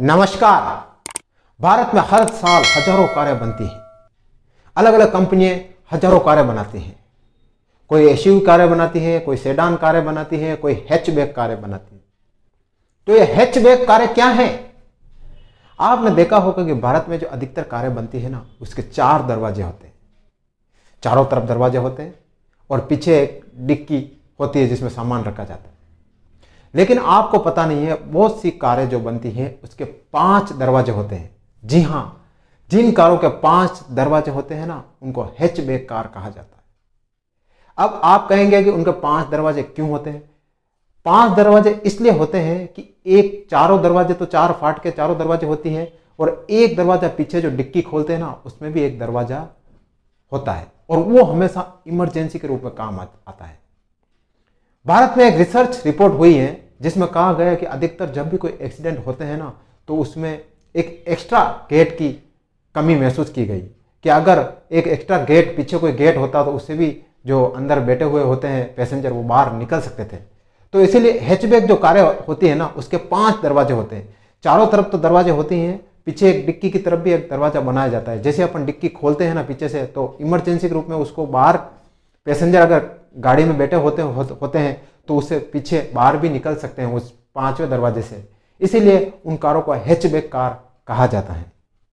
नमस्कार भारत में हर साल हजारों कारें बनती हैं अलग अलग कंपनियां हजारों कारें बनाती हैं कोई एस कारें बनाती है कोई सेडान कारें बनाती है कोई हैचबैक कारें बनाती है तो ये हैचबैक कारें क्या हैं आपने देखा होगा कि भारत में जो अधिकतर कारें बनती है ना उसके चार दरवाजे होते हैं चारों तरफ दरवाजे होते हैं और पीछे एक डिक्की होती है जिसमें सामान रखा जाता है लेकिन आपको पता नहीं है बहुत सी कारें जो बनती है उसके पांच दरवाजे होते हैं जी हाँ जिन कारों के पांच दरवाजे होते हैं ना उनको हैचबैक कार कहा जाता है अब आप कहेंगे कि उनके पांच दरवाजे क्यों होते हैं पांच दरवाजे इसलिए होते हैं कि एक चारों दरवाजे तो चार फाट के चारों दरवाजे होती है और एक दरवाजा पीछे जो डिक्की खोलते हैं ना उसमें भी एक दरवाजा होता है और वो हमेशा इमरजेंसी के रूप में काम आता है भारत में एक रिसर्च रिपोर्ट हुई है जिसमें कहा गया कि अधिकतर जब भी कोई एक्सीडेंट होते हैं ना तो उसमें एक एक्स्ट्रा गेट की कमी महसूस की गई कि अगर एक एक्स्ट्रा गेट पीछे कोई गेट होता तो उससे भी जो अंदर बैठे हुए होते हैं पैसेंजर वो बाहर निकल सकते थे तो इसीलिए हैचबैक जो कारें होती है ना उसके पांच दरवाजे होते हैं चारों तरफ तो दरवाजे होते हैं पीछे एक डिक्की की तरफ भी एक दरवाजा बनाया जाता है जैसे अपन डिक्की खोलते हैं ना पीछे से तो इमरजेंसी के रूप में उसको बाहर पैसेंजर अगर गाड़ी में बैठे होते होते हैं तो उसे पीछे बाहर भी निकल सकते हैं उस पांचवें दरवाजे से इसीलिए उन कारों को हैचबैक कार कहा जाता है